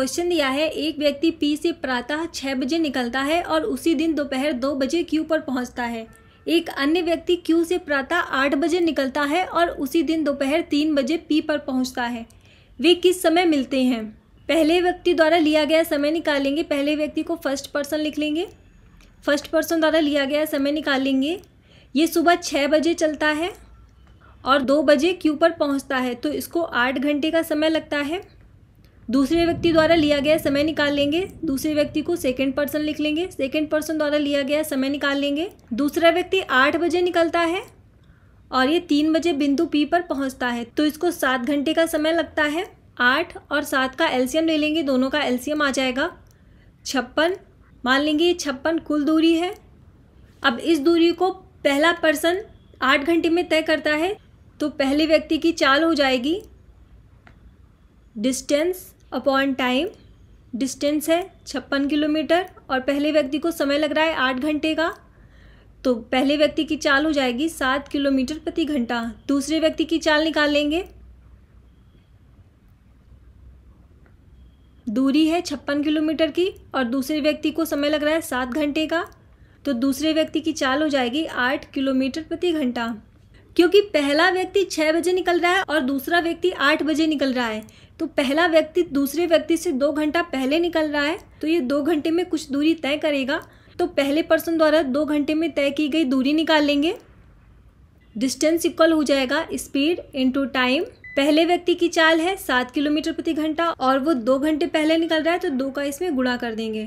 question दिया है एक व्यक्ति पी से प्रातः छः बजे निकलता है और उसी दिन दोपहर दो बजे क्यू पर पहुंचता है एक अन्य व्यक्ति क्यू से प्रातः आठ बजे निकलता है और उसी दिन दोपहर तीन बजे पी पर पहुंचता है वे किस समय मिलते हैं पहले व्यक्ति द्वारा लिया गया समय निकालेंगे पहले व्यक्ति को फर्स्ट पर्सन लिख लेंगे फर्स्ट पर्सन द्वारा लिया गया समय निकालेंगे ये सुबह छः बजे चलता है और दो बजे क्यू पर पहुंचता है तो इसको आठ घंटे का समय लगता है दूसरे व्यक्ति द्वारा लिया गया समय निकाल लेंगे दूसरे व्यक्ति को सेकेंड पर्सन लिख लेंगे सेकेंड पर्सन द्वारा लिया गया समय निकाल लेंगे दूसरा व्यक्ति आठ बजे निकलता है और ये तीन बजे बिंदु पी पर पहुंचता है तो इसको सात घंटे का समय लगता है आठ और सात का एल्सियम ले लेंगे दोनों का एल्सियम आ जाएगा छप्पन मान लेंगे ये छप्पन कुल दूरी है अब इस दूरी को पहला पर्सन आठ घंटे में तय करता है तो पहले व्यक्ति की चाल हो जाएगी डिस्टेंस अपॉन टाइम डिस्टेंस है छप्पन किलोमीटर और पहले व्यक्ति को समय लग रहा है आठ घंटे का तो पहले व्यक्ति की चाल हो जाएगी सात किलोमीटर प्रति घंटा दूसरे व्यक्ति की चाल निकालेंगे दूरी है छप्पन किलोमीटर की और दूसरे व्यक्ति को समय लग रहा है सात घंटे का तो दूसरे व्यक्ति की चाल हो जाएगी आठ किलोमीटर प्रति घंटा क्योंकि पहला व्यक्ति छः बजे निकल रहा है और दूसरा व्यक्ति आठ बजे निकल रहा है तो पहला व्यक्ति दूसरे व्यक्ति से दो घंटा पहले निकल रहा है तो ये दो घंटे में कुछ दूरी तय करेगा तो पहले पर्सन द्वारा दो घंटे में तय की गई दूरी निकाल लेंगे डिस्टेंस इक्वल हो जाएगा स्पीड इंटू टाइम पहले व्यक्ति की चाल है सात किलोमीटर प्रति घंटा और वो दो घंटे पहले निकल रहा है तो दो का इसमें गुणा कर देंगे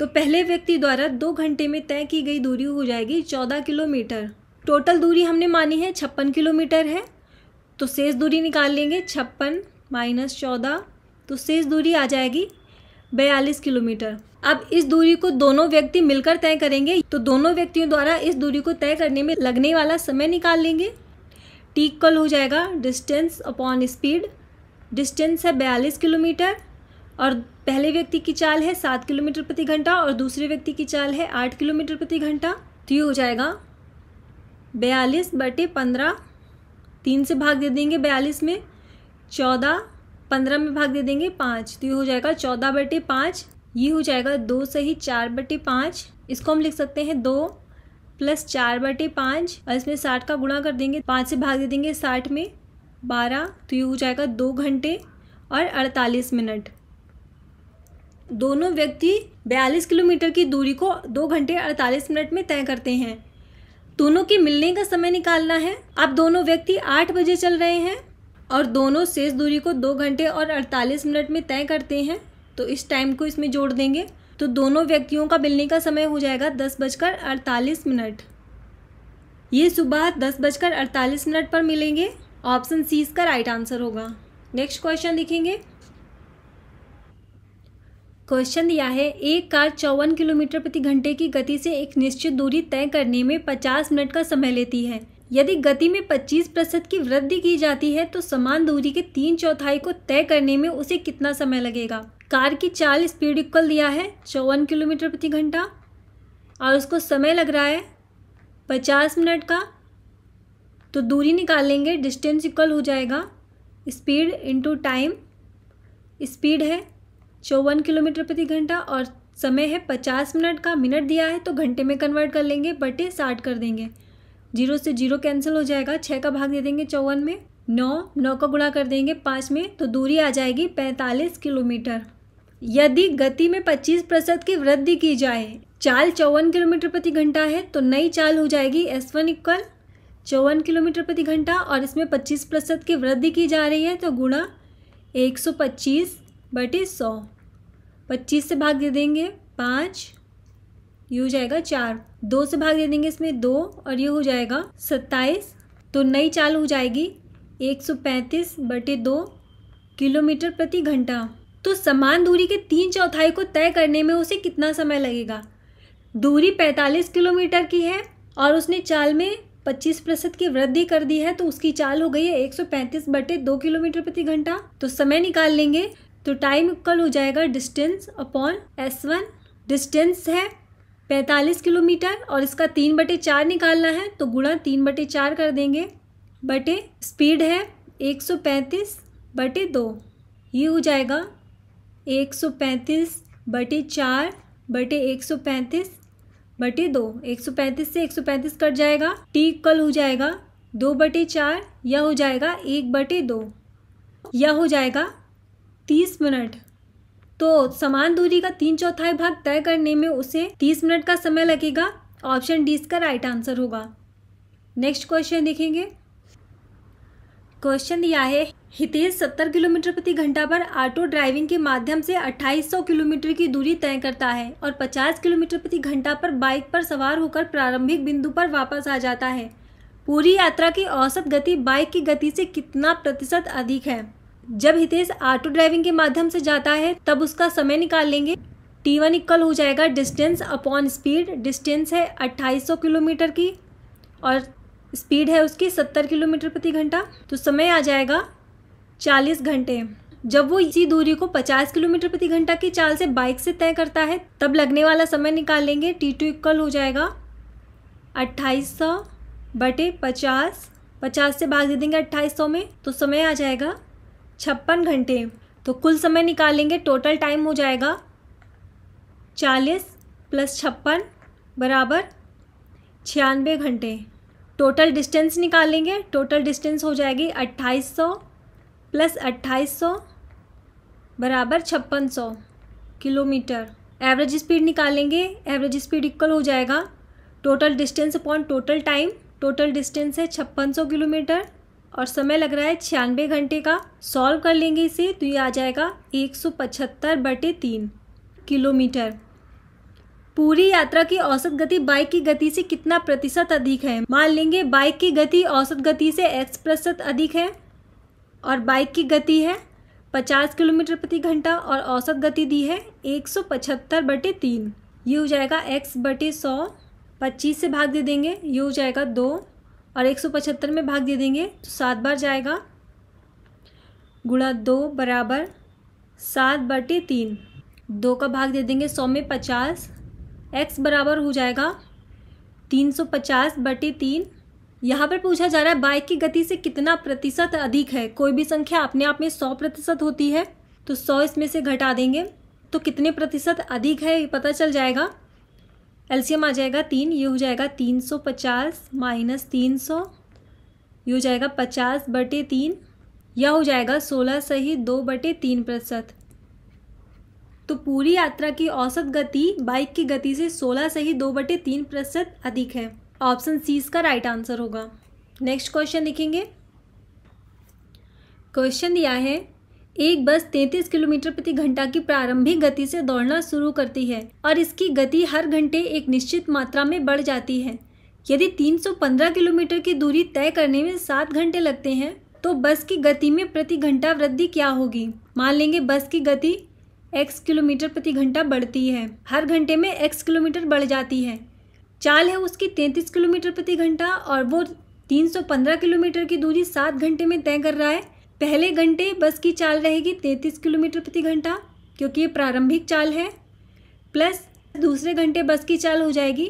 तो पहले व्यक्ति द्वारा दो घंटे में तय की गई दूरी हो जाएगी चौदह किलोमीटर टोटल दूरी हमने मानी है छप्पन किलोमीटर है तो शेष दूरी निकाल लेंगे छप्पन माइनस चौदह तो शेष दूरी आ जाएगी बयालीस किलोमीटर अब इस दूरी को दोनों व्यक्ति मिलकर तय करेंगे तो दोनों व्यक्तियों द्वारा इस दूरी को तय करने में लगने वाला समय निकाल लेंगे टी कल हो जाएगा डिस्टेंस अपॉन स्पीड डिस्टेंस है बयालीस किलोमीटर और पहले व्यक्ति की चाल है सात किलोमीटर प्रति घंटा और दूसरे व्यक्ति की चाल है आठ किलोमीटर प्रति घंटा तो ये हो जाएगा बयालीस बटे पंद्रह तीन से भाग दे देंगे बयालीस में चौदह पंद्रह में भाग दे देंगे पाँच तो ये हो जाएगा चौदह बटे पाँच ये हो जाएगा दो से ही चार बटे पाँच इसको हम लिख सकते हैं दो प्लस चार बटे पाँच और इसमें साठ का गुणा कर देंगे पाँच से भाग दे देंगे साठ में बारह तो ये हो जाएगा दो घंटे और अड़तालीस मिनट दोनों व्यक्ति बयालीस किलोमीटर की दूरी को दो घंटे अड़तालीस मिनट में तय करते हैं दोनों के मिलने का समय निकालना है आप दोनों व्यक्ति आठ बजे चल रहे हैं और दोनों शेष दूरी को दो घंटे और अड़तालीस मिनट में तय करते हैं तो इस टाइम को इसमें जोड़ देंगे तो दोनों व्यक्तियों का मिलने का समय हो जाएगा दस बजकर अड़तालीस मिनट ये सुबह दस बजकर अड़तालीस मिनट पर मिलेंगे ऑप्शन सी इसका राइट आंसर होगा नेक्स्ट क्वेश्चन देखेंगे क्वेश्चन दिया है एक कार चौवन किलोमीटर प्रति घंटे की गति से एक निश्चित दूरी तय करने में 50 मिनट का समय लेती है यदि गति में 25 प्रतिशत की वृद्धि की जाती है तो समान दूरी के तीन चौथाई को तय करने में उसे कितना समय लगेगा कार की चाल स्पीड इक्वल दिया है चौवन किलोमीटर प्रति घंटा और उसको समय लग रहा है पचास मिनट का तो दूरी निकालेंगे डिस्टेंस इक्वल हो जाएगा स्पीड इंटू टाइम स्पीड है चौवन किलोमीटर प्रति घंटा और समय है पचास मिनट का मिनट दिया है तो घंटे में कन्वर्ट कर लेंगे बटे साठ कर देंगे जीरो से जीरो कैंसिल हो जाएगा छः का भाग दे देंगे चौवन में नौ नौ का गुणा कर देंगे पाँच में तो दूरी आ जाएगी पैंतालीस किलोमीटर यदि गति में पच्चीस प्रतिशत की वृद्धि की जाए चाल चौवन किलोमीटर प्रति घंटा है तो नई चाल हो जाएगी एस वन इक्वल चौवन किलोमीटर प्रति घंटा और इसमें पच्चीस प्रतिशत की वृद्धि की जा रही है तो गुणा एक सौ पच्चीस बटे सौ पच्चीस से भाग दे देंगे पाँच ये हो जाएगा चार दो से भाग दे देंगे इसमें दो और ये हो जाएगा सत्ताईस तो नई चाल हो जाएगी एक सौ पैंतीस बटे दो किलोमीटर प्रति घंटा तो समान दूरी के तीन चौथाई को तय करने में उसे कितना समय लगेगा दूरी 45 किलोमीटर की है और उसने चाल में 25 प्रतिशत की वृद्धि कर दी है तो उसकी चाल हो गई है 135 बटे दो किलोमीटर प्रति घंटा तो समय निकाल लेंगे तो टाइम इक्वल हो जाएगा distance upon S one distance है पैंतालीस किलोमीटर और इसका तीन बटे चार निकालना है तो गुणा तीन बटे चार कर देंगे बटे स्पीड है एक सौ पैंतीस बटे दो ये हो जाएगा एक सौ पैंतीस बटे चार बटे एक सौ पैंतीस बटे दो एक सौ पैंतीस से एक सौ पैंतीस कट जाएगा टी इक्वल हो जाएगा दो बटे चार यह हो जाएगा एक बटे दो यह हो जाएगा तीस मिनट तो समान दूरी का तीन चौथाई भाग तय करने में उसे तीस मिनट का समय लगेगा ऑप्शन डी इसका राइट आंसर होगा नेक्स्ट क्वेश्चन देखेंगे क्वेश्चन दिया है हितेश सत्तर किलोमीटर प्रति घंटा पर ऑटो ड्राइविंग के माध्यम से अट्ठाईस सौ किलोमीटर की दूरी तय करता है और पचास किलोमीटर प्रति घंटा पर बाइक पर सवार होकर प्रारंभिक बिंदु पर वापस आ जाता है पूरी यात्रा की औसत गति बाइक की गति से कितना प्रतिशत अधिक है जब हितेश ऑटो ड्राइविंग के माध्यम से जाता है तब उसका समय निकाल लेंगे टी वन इक्वल हो जाएगा डिस्टेंस अपॉन स्पीड डिस्टेंस है 2800 किलोमीटर की और स्पीड है उसकी 70 किलोमीटर प्रति घंटा तो समय आ जाएगा 40 घंटे जब वो इसी दूरी को 50 किलोमीटर प्रति घंटा की चाल से बाइक से तय करता है तब लगने वाला समय निकाल लेंगे टी टू इक्वल हो जाएगा अट्ठाईस सौ बटे पचास पचास से भाग दे देंगे अट्ठाईस सौ में तो समय आ जाएगा छप्पन घंटे तो कुल समय निकालेंगे टोटल टाइम हो जाएगा चालीस प्लस छप्पन बराबर छियानवे घंटे टोटल डिस्टेंस निकालेंगे टोटल डिस्टेंस हो जाएगी अट्ठाईस सौ प्लस अट्ठाईस सौ बराबर छप्पन सौ किलोमीटर एवरेज स्पीड निकालेंगे एवरेज स्पीड इक्वल हो जाएगा total distance upon total time total distance है छप्पन सौ किलोमीटर और समय लग रहा है छियानवे घंटे का सॉल्व कर लेंगे इसे तो ये आ जाएगा एक सौ पचहत्तर बटे तीन किलोमीटर पूरी यात्रा की औसत गति बाइक की गति से कितना प्रतिशत अधिक है मान लेंगे बाइक की गति औसत गति से एक्स प्रतिशत अधिक है और बाइक की गति है पचास किलोमीटर प्रति घंटा और औसत गति दी है एक सौ पचहत्तर बटे तीन ये हो जाएगा एक्स बटे सौ पच्चीस से भाग दे देंगे ये हो जाएगा दो और एक सौ पचहत्तर में भाग दे देंगे तो सात बार जाएगा गुणा दो बराबर सात बटे तीन दो का भाग दे देंगे सौ में पचास एक्स बराबर हो जाएगा तीन सौ पचास बटे तीन यहाँ पर पूछा जा रहा है बाइक की गति से कितना प्रतिशत अधिक है कोई भी संख्या अपने आप में सौ प्रतिशत होती है तो सौ इसमें से घटा देंगे तो कितने प्रतिशत अधिक है ये पता चल जाएगा एल्सियम आ जाएगा तीन ये हो जाएगा तीन सौ पचास माइनस तीन सौ ये हो जाएगा पचास बटे तीन यह हो जाएगा सोलह सही दो बटे तीन प्रतिशत तो पूरी यात्रा की औसत गति बाइक की गति से सोलह सही दो बटे तीन प्रतिशत अधिक है ऑप्शन सी इसका राइट आंसर होगा नेक्स्ट क्वेश्चन लिखेंगे क्वेश्चन दिया है एक बस 33 किलोमीटर प्रति घंटा की प्रारंभिक गति से दौड़ना शुरू करती है और इसकी गति हर घंटे एक निश्चित मात्रा में बढ़ जाती है यदि 315 किलोमीटर की दूरी तय करने में सात घंटे लगते हैं तो बस की गति में प्रति घंटा वृद्धि क्या होगी मान लेंगे बस की गति x किलोमीटर प्रति घंटा बढ़ती है हर घंटे में x किलोमीटर बढ़ जाती है चाल है उसकी 33 किलोमीटर प्रति घंटा और वो 315 किलोमीटर की दूरी सात घंटे में तय कर रहा है पहले घंटे बस की चाल रहेगी तैंतीस किलोमीटर प्रति घंटा क्योंकि ये प्रारंभिक चाल है प्लस दूसरे घंटे बस की चाल हो जाएगी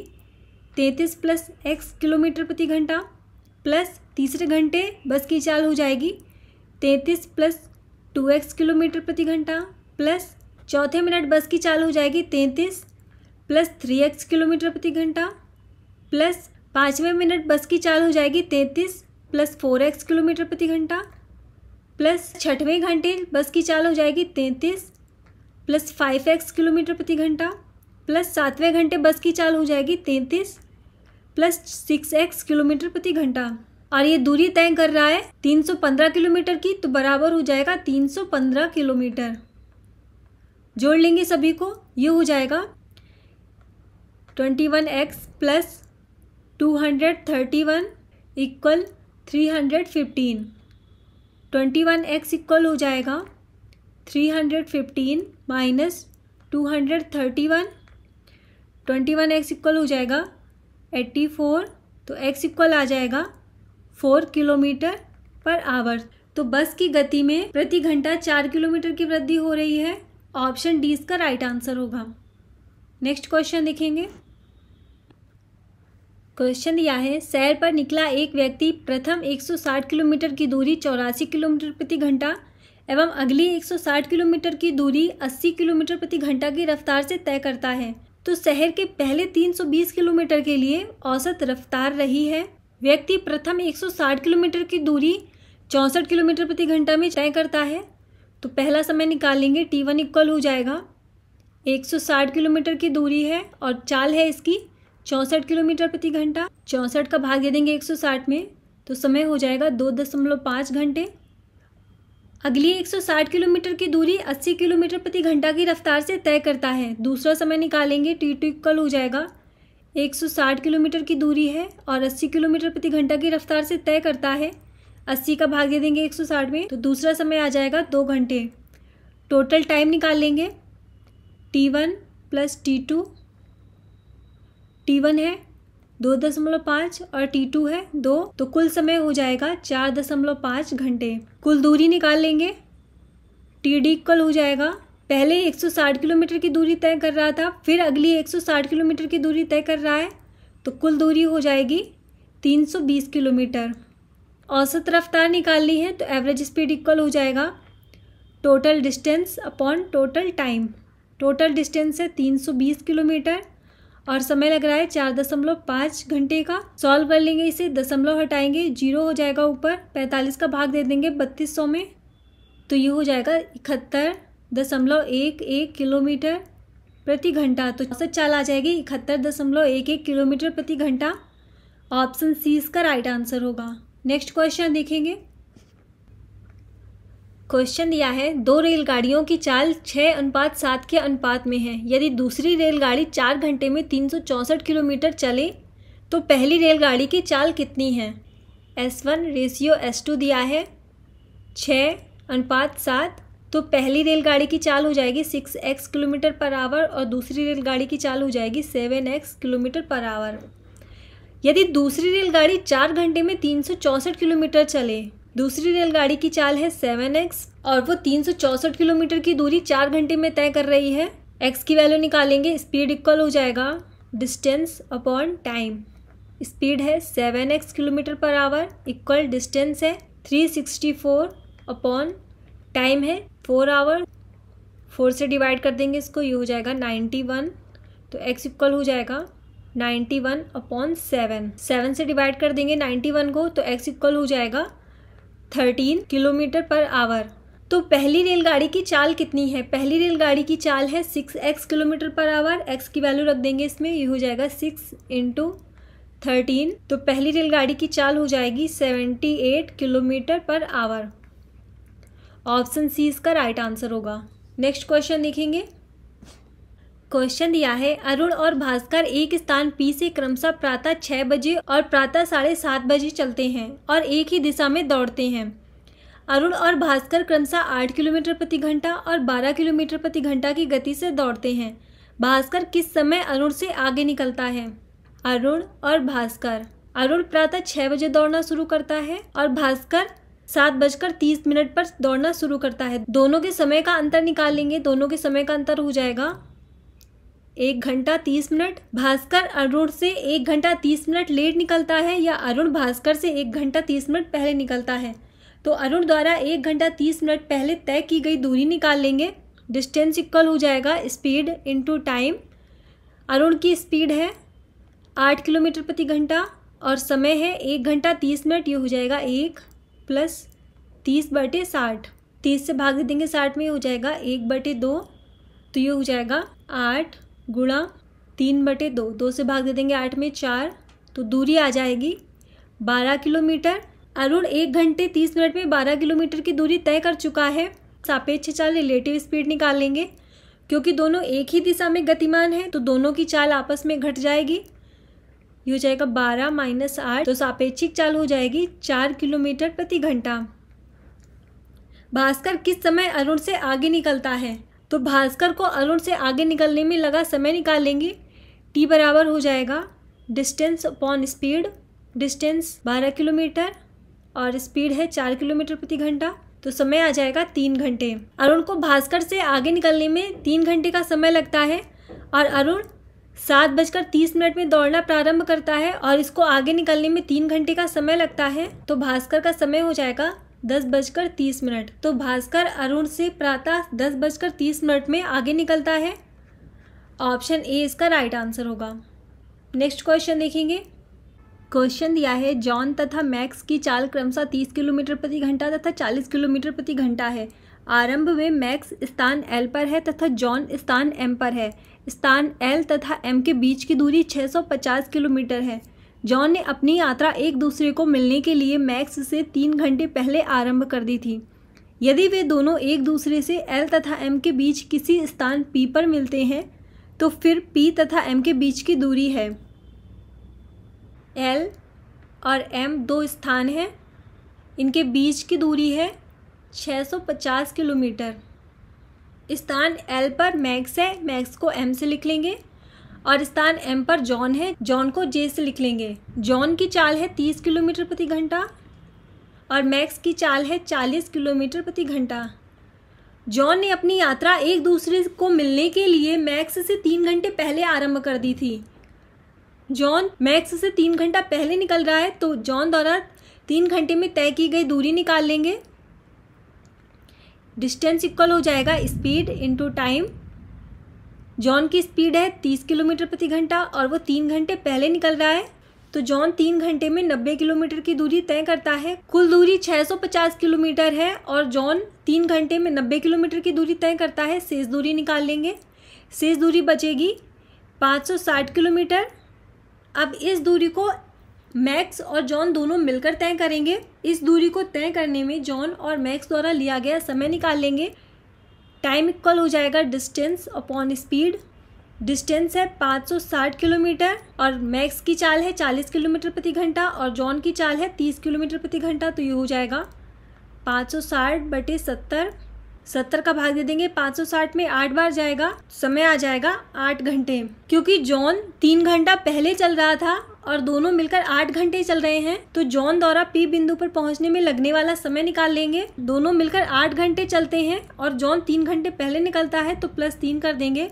तैंतीस प्लस एक्स किलोमीटर प्रति घंटा प्लस तीसरे घंटे बस की चाल हो जाएगी तैंतीस प्लस टू एक्स किलोमीटर प्रति घंटा प्लस चौथे मिनट बस की चाल हो जाएगी तैंतीस प्लस थ्री एक्स किलोमीटर प्रति घंटा प्लस पाँचवें मिनट बस की चाल हो जाएगी तैंतीस प्लस फोर एक्स किलोमीटर प्रति घंटा प्लस छठवें घंटे बस की चाल हो जाएगी तैंतीस प्लस फाइव एक्स किलोमीटर प्रति घंटा प्लस सातवें घंटे बस की चाल हो जाएगी तैंतीस प्लस सिक्स एक्स किलोमीटर प्रति घंटा और ये दूरी तय कर रहा है 315 किलोमीटर की तो बराबर हो जाएगा 315 किलोमीटर जोड़ लेंगे सभी को ये हो जाएगा 21x x plus two hundred thirty one equal three hundred fifteen twenty one x equal हो जाएगा three hundred fifteen minus two hundred thirty one twenty one x equal हो जाएगा एट्टी फोर तो एक्स इक्वल आ जाएगा four kilometre per our तो बस की गति में प्रति घंटा चार किलोमीटर की वृद्धि हो रही है ऑप्शन डी इसका राइट आंसर होगा नेक्स्ट क्वेश्चन देखेंगे क्वेश्चन दिया है सैर पर निकला एक व्यक्ति प्रथम 160 किलोमीटर की दूरी चौरासी किलोमीटर प्रति घंटा एवं अगली 160 किलोमीटर की दूरी 80 किलोमीटर प्रति घंटा की रफ्तार से तय करता है तो शहर के पहले 320 किलोमीटर के लिए औसत रफ्तार रही है व्यक्ति प्रथम 160 किलोमीटर की दूरी चौंसठ किलोमीटर प्रति घंटा में तय करता है तो पहला समय निकालेंगे टी वन इक्वल हो जाएगा एक किलोमीटर की दूरी है और चाल है इसकी चौंसठ किलोमीटर प्रति घंटा चौंसठ का भाग दे देंगे 160 में तो समय हो जाएगा दो दशमलव पाँच घंटे अगली 160 किलोमीटर की दूरी 80 किलोमीटर प्रति घंटा की रफ्तार से तय करता है दूसरा समय निकालेंगे टी टू इक्वल हो जाएगा 160 किलोमीटर की दूरी है और 80 किलोमीटर प्रति घंटा की रफ्तार से तय करता है 80 का भाग दे देंगे 160 में तो दूसरा समय आ जाएगा दो घंटे टोटल टाइम निकाल लेंगे T one plus T two T one है दो दशमलव पाँच और टी टू है दो तो कुल समय हो जाएगा चार दशमलव पाँच घंटे कुल दूरी निकाल लेंगे टी डी कल हो जाएगा पहले 160 किलोमीटर की दूरी तय कर रहा था फिर अगली 160 किलोमीटर की दूरी तय कर रहा है तो कुल दूरी हो जाएगी 320 किलोमीटर औसत रफ्तार निकालनी है तो एवरेज स्पीड इक्वल हो जाएगा total distance upon total time total distance है 320 किलोमीटर और समय लग रहा है चार दशमलव पाँच घंटे का सॉल्व कर लेंगे इसे दशमलव हटाएंगे जीरो हो जाएगा ऊपर पैंतालीस का भाग दे देंगे बत्तीस सौ में तो ये हो जाएगा इकहत्तर दशमलव एक एक किलोमीटर प्रति घंटा तो चौसठ चाल आ जाएगी इकहत्तर दशमलव एक एक किलोमीटर प्रति घंटा ऑप्शन सी इसका राइट आंसर होगा नेक्स्ट क्वेश्चन देखेंगे क्वेश्चन दिया है दो रेलगाड़ियों की चाल छः अनुपात सात के अनुपात में है यदि दूसरी रेलगाड़ी चार घंटे में तीन सौ चौंसठ किलोमीटर चले तो पहली रेलगाड़ी की चाल कितनी है S one ratio S two दिया है छः अनुपात सात तो पहली रेलगाड़ी की चाल हो जाएगी six x kilometre per hour और दूसरी रेलगाड़ी की चाल हो जाएगी seven x kilometre per hour यदि दूसरी रेलगाड़ी चार घंटे में तीन सौ चौंसठ किलोमीटर चले दूसरी रेलगाड़ी की चाल है सेवन एक्स और वो तीन सौ किलोमीटर की दूरी चार घंटे में तय कर रही है एक्स की वैल्यू निकालेंगे स्पीड इक्वल हो जाएगा डिस्टेंस अपॉन टाइम स्पीड है seven x kilometre per hour equal distance है three sixty four upon time है फोर आवर फोर से डिवाइड कर देंगे इसको ये हो जाएगा नाइन्टी वन तो एक्स इक्वल हो जाएगा ninety one upon seven seven से डिवाइड कर देंगे नाइन्टी वन को तो एक्स इक्वल हो जाएगा थर्टीन किलोमीटर पर आवर तो पहली रेलगाड़ी की चाल कितनी है पहली रेलगाड़ी की चाल है six x kilometre per hour x की वैल्यू रख देंगे इसमें ये हो जाएगा सिक्स इंटू थर्टीन तो पहली रेलगाड़ी की चाल हो जाएगी seventy eight kilometre per hour option C इसका राइट आंसर होगा नेक्स्ट क्वेश्चन देखेंगे क्वेश्चन दिया है अरुण और भास्कर एक स्थान पी से क्रमशः प्रातः छह बजे और प्रातः साढ़े सात बजे चलते हैं और एक ही दिशा में दौड़ते हैं अरुण और भास्कर क्रमशः आठ किलोमीटर प्रति घंटा और बारह किलोमीटर प्रति घंटा की गति से दौड़ते हैं भास्कर किस समय अरुण से आगे निकलता है अरुण और भास्कर अरुण प्रातः छः बजे दौड़ना शुरू करता है और भास्कर सात बजकर तीस मिनट पर दौड़ना शुरू करता है दोनों के समय का अंतर निकालेंगे दोनों के समय का अंतर हो जाएगा एक घंटा तीस मिनट भास्कर अरुण से एक घंटा तीस मिनट लेट निकलता है या अरुण भास्कर से एक घंटा तीस मिनट पहले निकलता है तो अरुण द्वारा एक घंटा तीस मिनट पहले तय की गई दूरी निकाल लेंगे डिस्टेंस इक्वल हो जाएगा स्पीड इनटू टाइम अरुण की स्पीड है आठ किलोमीटर प्रति घंटा और समय है एक घंटा तीस मिनट ये हो जाएगा एक प्लस तीस बटे साठ तीस से भाग दे देंगे साठ में हो जाएगा एक बटे दो तो ये हो जाएगा आठ गुणा तीन बटे दो दो से भाग दे देंगे आठ में चार तो दूरी आ जाएगी बारह किलोमीटर अरुण एक घंटे तीस मिनट में बारह किलोमीटर की दूरी तय कर चुका है सापेक्ष चाल रिलेटिव स्पीड निकाल लेंगे क्योंकि दोनों एक ही दिशा में गतिमान है तो दोनों की चाल आपस में घट जाएगी ये हो जाएगा बारह माइनस आठ तो सापेक्षिक चाल हो जाएगी चार किलोमीटर प्रति घंटा भास्कर किस समय अरुण से आगे निकलता है तो भास्कर को अरुण से आगे निकलने में लगा समय निकाल लेंगे टी बराबर हो जाएगा डिस्टेंस अपॉन स्पीड डिस्टेंस बारह किलोमीटर और स्पीड है चार किलोमीटर प्रति घंटा तो समय आ जाएगा तीन घंटे अरुण को भास्कर से आगे निकलने में तीन घंटे का समय लगता है और अरुण सात बजकर तीस मिनट में दौड़ना प्रारंभ करता है और इसको आगे निकलने में तीन घंटे का समय लगता है तो भास्कर का समय हो जाएगा दस बजकर तीस मिनट तो भास्कर अरुण से प्रातः दस बजकर तीस मिनट में आगे निकलता है ऑप्शन ए इसका राइट आंसर होगा नेक्स्ट क्वेश्चन देखेंगे क्वेश्चन दिया है जॉन तथा मैक्स की चाल क्रमशः तीस किलोमीटर प्रति घंटा तथा चालीस किलोमीटर प्रति घंटा है आरंभ में मैक्स स्थान एल पर है तथा जॉन स्थान एम पर है स्थान एल तथा एम के बीच की दूरी पचास किलोमीटर है जॉन ने अपनी यात्रा एक दूसरे को मिलने के लिए मैक्स से तीन घंटे पहले आरंभ कर दी थी यदि वे दोनों एक दूसरे से एल तथा एम के बीच किसी स्थान पी पर मिलते हैं तो फिर पी तथा एम के बीच की दूरी है एल और एम दो स्थान हैं इनके बीच की दूरी है 650 किलोमीटर स्थान एल पर मैक्स है मैक्स को एम से लिख लेंगे और स्थान एम पर जॉन है जॉन को जे से लिख लेंगे जॉन की चाल है तीस किलोमीटर प्रति घंटा और मैक्स की चाल है चालीस किलोमीटर प्रति घंटा जॉन ने अपनी यात्रा एक दूसरे को मिलने के लिए मैक्स से तीन घंटे पहले आरंभ कर दी थी जॉन मैक्स से तीन घंटा पहले निकल रहा है तो जॉन द्वारा तीन घंटे में तय की गई दूरी निकाल लेंगे डिस्टेंस इक्वल हो जाएगा स्पीड इंटू टाइम जॉन की स्पीड है तीस किलोमीटर प्रति घंटा और वो तीन घंटे पहले निकल रहा है तो जॉन तीन घंटे में नब्बे किलोमीटर की दूरी तय करता है कुल दूरी 650 किलोमीटर है और जॉन तीन घंटे में नब्बे किलोमीटर की दूरी तय करता है शेष दूरी निकाल लेंगे शेष दूरी बचेगी 560 किलोमीटर अब इस दूरी को मैक्स और जॉन दोनों मिलकर तय करेंगे इस दूरी को तय करने में जॉन और मैक्स द्वारा लिया गया समय निकाल लेंगे टाइम इक्वल हो जाएगा डिस्टेंस अपॉन स्पीड डिस्टेंस है 560 किलोमीटर और मैक्स की चाल है 40 किलोमीटर प्रति घंटा और जॉन की चाल है 30 किलोमीटर प्रति घंटा तो ये हो जाएगा 560 बटे सत्तर सत्तर का भाग दे देंगे 560 में आठ बार जाएगा समय आ जाएगा आठ घंटे क्योंकि जॉन तीन घंटा पहले चल रहा था और दोनों मिलकर आठ घंटे चल रहे हैं तो जॉन द्वारा पी बिंदु पर पहुंचने में लगने वाला समय निकाल लेंगे दोनों मिलकर आठ घंटे चलते हैं और जॉन तीन घंटे पहले निकलता है तो प्लस तीन कर देंगे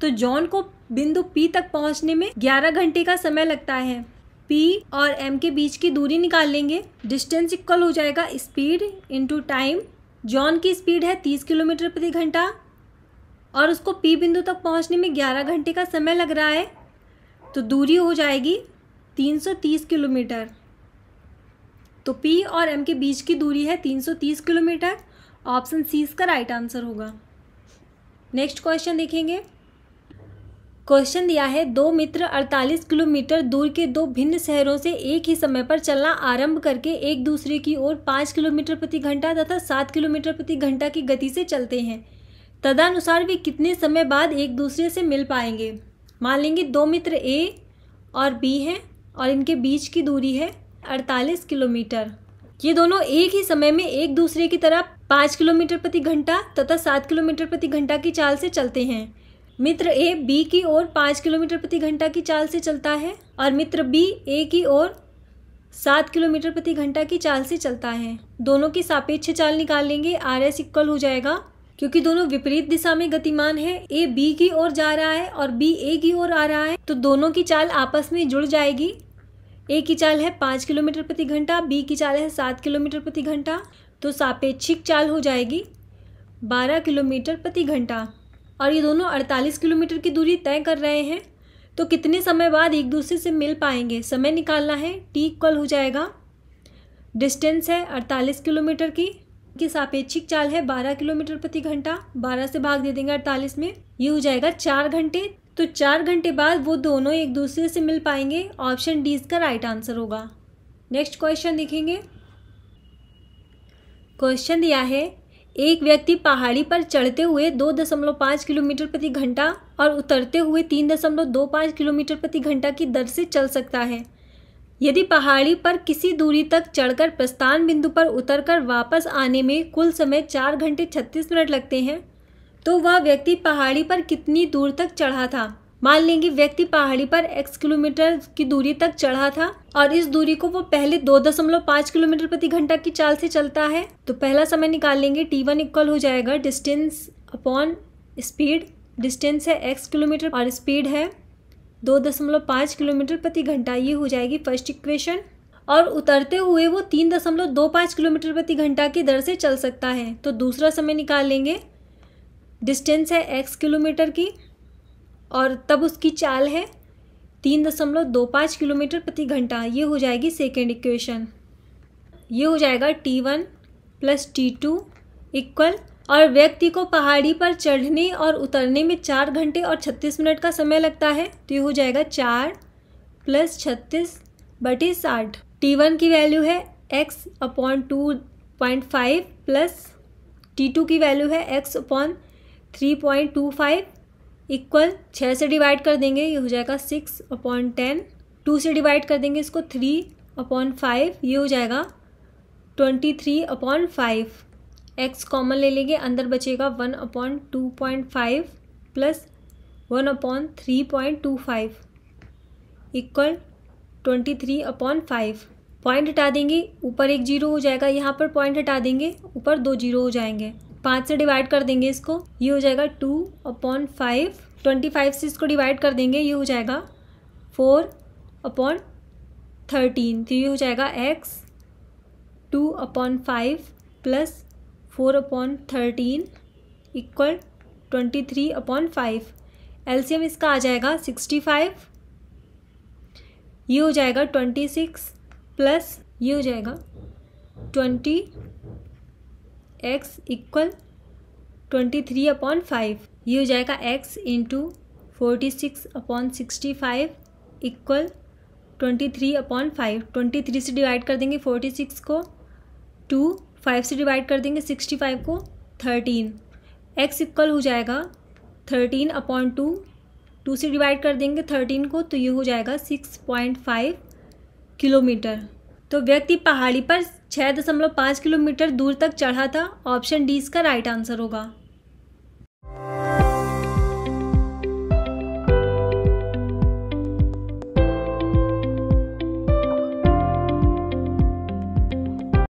तो जॉन को बिंदु पी तक पहुंचने में ग्यारह घंटे का समय लगता है पी और एम के बीच की दूरी निकाल लेंगे डिस्टेंस इक्वल हो जाएगा स्पीड इंटू टाइम जॉन की स्पीड है तीस किलोमीटर प्रति घंटा और उसको पी बिंदु तक पहुंचने में ग्यारह घंटे का समय लग रहा है तो दूरी हो जाएगी 330 किलोमीटर तो पी और एम के बीच की दूरी है 330 किलोमीटर ऑप्शन सी इसका राइट आंसर होगा नेक्स्ट क्वेश्चन देखेंगे क्वेश्चन दिया है दो मित्र 48 किलोमीटर दूर के दो भिन्न शहरों से एक ही समय पर चलना आरंभ करके एक दूसरे की ओर पाँच किलोमीटर प्रति घंटा तथा सात किलोमीटर प्रति घंटा की गति से चलते हैं तदनुसार वे कितने समय बाद एक दूसरे से मिल पाएंगे मान लेंगे दो मित्र ए और बी हैं और इनके बीच की दूरी है 48 किलोमीटर ये दोनों एक ही समय में एक दूसरे की तरह पाँच किलोमीटर प्रति घंटा तथा सात किलोमीटर प्रति घंटा की चाल से चलते हैं मित्र ए बी की ओर पाँच किलोमीटर प्रति घंटा की चाल से चलता है और मित्र बी ए की ओर सात किलोमीटर प्रति घंटा की चाल से चलता है दोनों की सापेक्ष चाल निकाल लेंगे आर एस इक्वल हो जाएगा क्योंकि दोनों विपरीत दिशा में गतिमान है ए बी की ओर जा रहा है और बी ए की ओर आ रहा है तो दोनों की चाल आपस में जुड़ जाएगी ए की चाल है पाँच किलोमीटर प्रति घंटा बी की चाल है सात किलोमीटर प्रति घंटा तो सापेक्षिक चाल हो जाएगी बारह किलोमीटर प्रति घंटा और ये दोनों अड़तालीस किलोमीटर की दूरी तय कर रहे हैं तो कितने समय बाद एक दूसरे से मिल पाएंगे समय निकालना है टी इक्वल हो जाएगा डिस्टेंस है अड़तालीस किलोमीटर की की सापेक्षिक चाल है 12 किलोमीटर प्रति घंटा 12 से भाग दे देंगे अड़तालीस में ये हो जाएगा चार घंटे तो चार घंटे बाद वो दोनों एक दूसरे से मिल पाएंगे ऑप्शन डी इसका राइट आंसर होगा नेक्स्ट क्वेश्चन देखेंगे क्वेश्चन दिया है एक व्यक्ति पहाड़ी पर चढ़ते हुए दो दशमलव पाँच किलोमीटर प्रति घंटा और उतरते हुए तीन दशमलव दो पाँच किलोमीटर प्रति घंटा की दर से चल सकता है यदि पहाड़ी पर किसी दूरी तक चढ़कर प्रस्थान बिंदु पर उतरकर वापस आने में कुल समय चार घंटे छत्तीस मिनट लगते हैं तो वह व्यक्ति पहाड़ी पर कितनी दूर तक चढ़ा था मान लेंगे व्यक्ति पहाड़ी पर x किलोमीटर की दूरी तक चढ़ा था और इस दूरी को वो पहले दो दशमलव पाँच किलोमीटर प्रति घंटा की चाल से चलता है तो पहला समय निकाल लेंगे टी वन इक्वल हो जाएगा डिस्टेंस अपॉन स्पीड डिस्टेंस है x किलोमीटर और स्पीड है दो दशमलव पाँच किलोमीटर प्रति घंटा ये हो जाएगी फर्स्ट इक्वेशन और उतरते हुए वो तीन दशमलव दो पाँच किलोमीटर प्रति घंटा की दर से चल सकता है तो दूसरा समय निकाल लेंगे डिस्टेंस है एक्स किलोमीटर की और तब उसकी चाल है तीन दशमलव दो पाँच किलोमीटर प्रति घंटा ये हो जाएगी सेकेंड इक्वेशन ये हो जाएगा T one plus T two equal और व्यक्ति को पहाड़ी पर चढ़ने और उतरने में चार घंटे और छत्तीस मिनट का समय लगता है तो ये हो जाएगा चार प्लस छत्तीस बटे साठ टी वन की वैल्यू है x upon two point five plus T two की वैल्यू है x upon three point two five equal छः से डिवाइड कर देंगे ये हो जाएगा सिक्स अपॉन टेन टू से डिवाइड कर देंगे इसको थ्री अपॉन फाइव ये हो जाएगा twenty three upon five x common ले लेंगे अंदर बचेगा one upon two point five plus one upon three point two five equal twenty three upon five point हटा देंगे ऊपर एक जीरो हो जाएगा यहाँ पर पॉइंट हटा देंगे ऊपर दो जीरो हो जाएंगे पाँच से डिवाइड कर देंगे इसको ये हो जाएगा two upon five twenty five से इसको डिवाइड कर देंगे ये हो जाएगा फोर अपॉन थर्टीन तो ये हो जाएगा x two upon five plus four upon thirteen equal twenty three upon five LCM इसका आ जाएगा सिक्सटी फाइव ये हो जाएगा ट्वेंटी सिक्स प्लस ये हो जाएगा twenty x equal twenty three upon five ये हो जाएगा x into forty six upon sixty five equal twenty three upon five twenty three से डिवाइड कर देंगे फोर्टी सिक्स को टू फाइव से डिवाइड कर देंगे सिक्सटी फाइव को थर्टीन एक्स इक्वल हो जाएगा थर्टीन अपॉन टू टू से डिवाइड कर देंगे थर्टीन को तो ये हो जाएगा सिक्स पॉइंट फाइव किलोमीटर तो व्यक्ति पहाड़ी पर छः दशमलव पाँच किलोमीटर दूर तक चढ़ा था ऑप्शन डी इसका राइट आंसर होगा